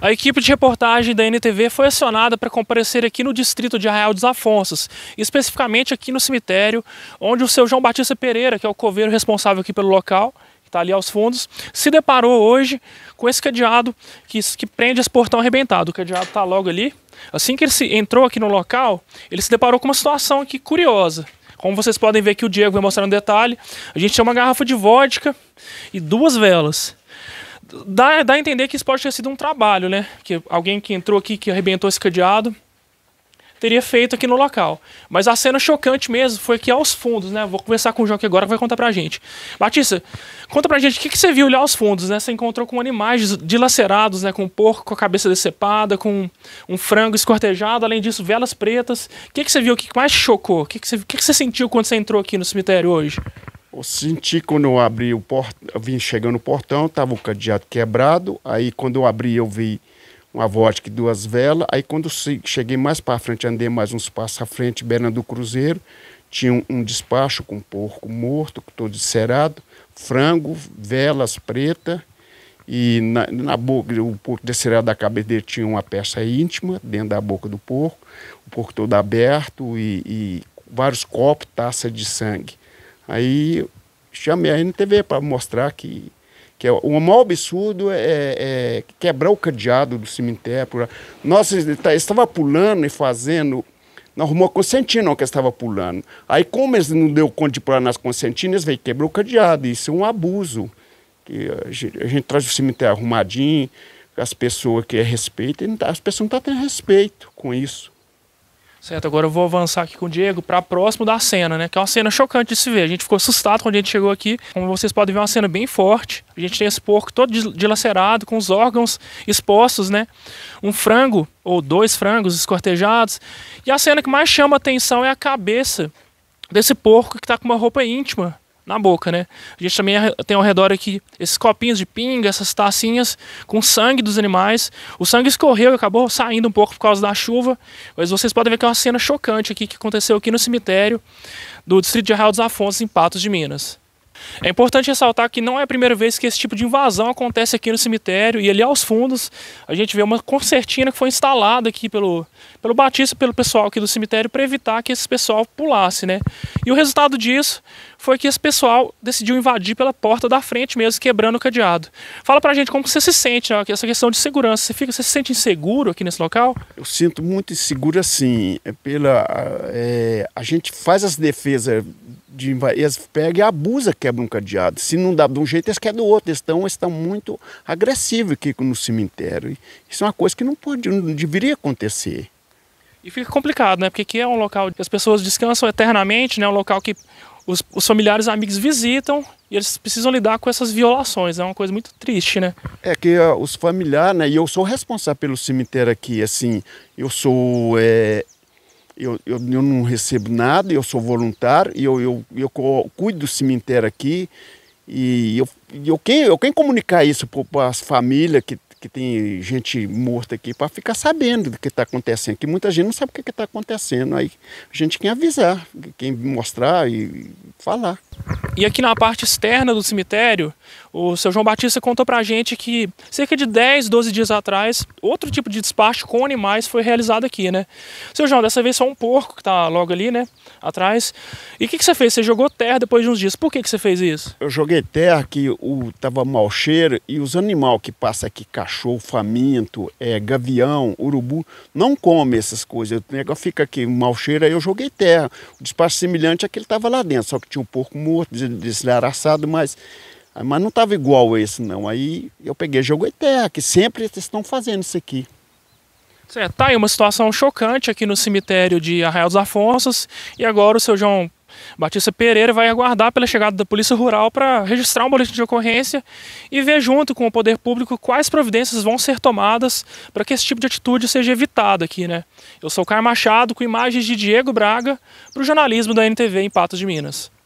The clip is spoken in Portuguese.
A equipe de reportagem da NTV foi acionada para comparecer aqui no distrito de Arraial dos Afonsos, especificamente aqui no cemitério, onde o seu João Batista Pereira, que é o coveiro responsável aqui pelo local, que está ali aos fundos, se deparou hoje com esse cadeado que, que prende esse portão arrebentado. O cadeado está logo ali. Assim que ele se, entrou aqui no local, ele se deparou com uma situação aqui curiosa. Como vocês podem ver que o Diego vai mostrar no detalhe, a gente tem uma garrafa de vodka e duas velas dá, dá a entender que isso pode ter sido um trabalho, né? Que alguém que entrou aqui, que arrebentou esse cadeado, teria feito aqui no local. Mas a cena chocante mesmo foi aqui aos fundos, né? Vou conversar com o João aqui agora que vai contar pra gente. Batista, conta pra gente o que, que você viu lá aos fundos, né? Você encontrou com animais dilacerados, né? Com um porco com a cabeça decepada, com um frango escortejado, além disso, velas pretas. O que, que você viu? aqui que mais chocou? O que, que, você, o que, que você sentiu quando você entrou aqui no cemitério hoje? Eu senti quando eu abri o portão, vim chegando no portão, tava o cadeado quebrado. Aí quando eu abri, eu vi uma vodka e duas velas. Aí quando cheguei mais para frente, andei mais uns passos à frente, beira do cruzeiro, tinha um, um, despacho com um porco morto, todo encerado, frango, velas preta e na, na boca, o porco descerado da cabeça dele tinha uma peça íntima dentro da boca do porco, o porco todo aberto e, e vários copos, taça de sangue. Aí chamei a NTV para mostrar que, que é, o maior absurdo é, é, é, quebrar o cadeado do cemitério. Nossa, tá, ele estava pulando e fazendo. Não arrumou a Constantina que estava pulando. Aí, como eles não deu conta de pular nas Constantinas, veio quebrar o cadeado. Isso é um abuso. Que a, gente, a gente traz o cemitério arrumadinho, as pessoas que é respeito, tá, as pessoas não estão tá tendo respeito com isso. Certo, agora eu vou avançar aqui com o Diego para próximo da cena, né? Que é uma cena chocante de se ver. A gente ficou assustado quando a gente chegou aqui. Como vocês podem ver, é uma cena bem forte. A gente tem esse porco todo dilacerado, com os órgãos expostos, né? Um frango, ou dois frangos escortejados. E a cena que mais chama atenção é a cabeça desse porco que está com uma roupa íntima na boca, né? A gente também tem ao redor aqui esses copinhos de pinga, essas tacinhas com sangue dos animais. O sangue escorreu e acabou saindo um pouco por causa da chuva, mas vocês podem ver que é uma cena chocante aqui que aconteceu aqui no cemitério do distrito de Arraial dos Afonsos, em Patos de Minas. É importante ressaltar que não é a primeira vez que esse tipo de invasão acontece aqui no cemitério e ali aos fundos a gente vê uma concertina que foi instalada aqui pelo, pelo Batista, pelo pessoal aqui do cemitério para evitar que esse pessoal pulasse, né? E o resultado disso foi que esse pessoal decidiu invadir pela porta da frente mesmo, quebrando o cadeado. Fala pra gente como você se sente, né? essa questão de segurança. Você, fica, você se sente inseguro aqui nesse local? Eu sinto muito inseguro assim, é pela... É, a gente faz as defesas de eles pegam e abusam, quebram é um cadeado. Se não dá de um jeito, eles querem do outro. Eles estão, eles estão muito agressivos aqui no cemitério. Isso é uma coisa que não pode, não deveria acontecer. E fica complicado, né? Porque aqui é um local que as pessoas descansam eternamente, né? É um local que os, os familiares e amigos visitam e eles precisam lidar com essas violações. É uma coisa muito triste, né? É que ah, os familiares, né? E eu sou responsável pelo cemitério aqui, assim. Eu sou é, eu, eu, eu não recebo nada, eu sou voluntário, e eu, eu, eu cuido do cemitério aqui. E eu, eu, quem, eu quem comunicar isso para as famílias que, que tem gente morta aqui, para ficar sabendo do que está acontecendo, que muita gente não sabe o que está acontecendo. Aí a gente quer avisar, quem mostrar e falar. E aqui na parte externa do cemitério, o seu João Batista contou para a gente que cerca de 10, 12 dias atrás, outro tipo de despacho com animais foi realizado aqui, né? Seu João, dessa vez só um porco que tá logo ali, né? Atrás. E o que, que você fez? Você jogou terra depois de uns dias. Por que, que você fez isso? Eu joguei terra que o, tava mau cheiro e os animais que passam aqui, cachorro, faminto, é, gavião, urubu, não come essas coisas. O negócio fica aqui, mau cheiro, aí eu joguei terra. O despacho semelhante é ele tava lá dentro, só que tinha um porco morto, desgraçado, mas ah, mas não estava igual esse, não. Aí eu peguei e terra, que sempre eles estão fazendo isso aqui. Certo, tá aí uma situação chocante aqui no cemitério de Arraial dos Afonsos. E agora o seu João Batista Pereira vai aguardar pela chegada da Polícia Rural para registrar um boletim de ocorrência e ver junto com o poder público quais providências vão ser tomadas para que esse tipo de atitude seja evitado aqui, né? Eu sou o Caio Machado com imagens de Diego Braga para o jornalismo da NTV em Patos de Minas.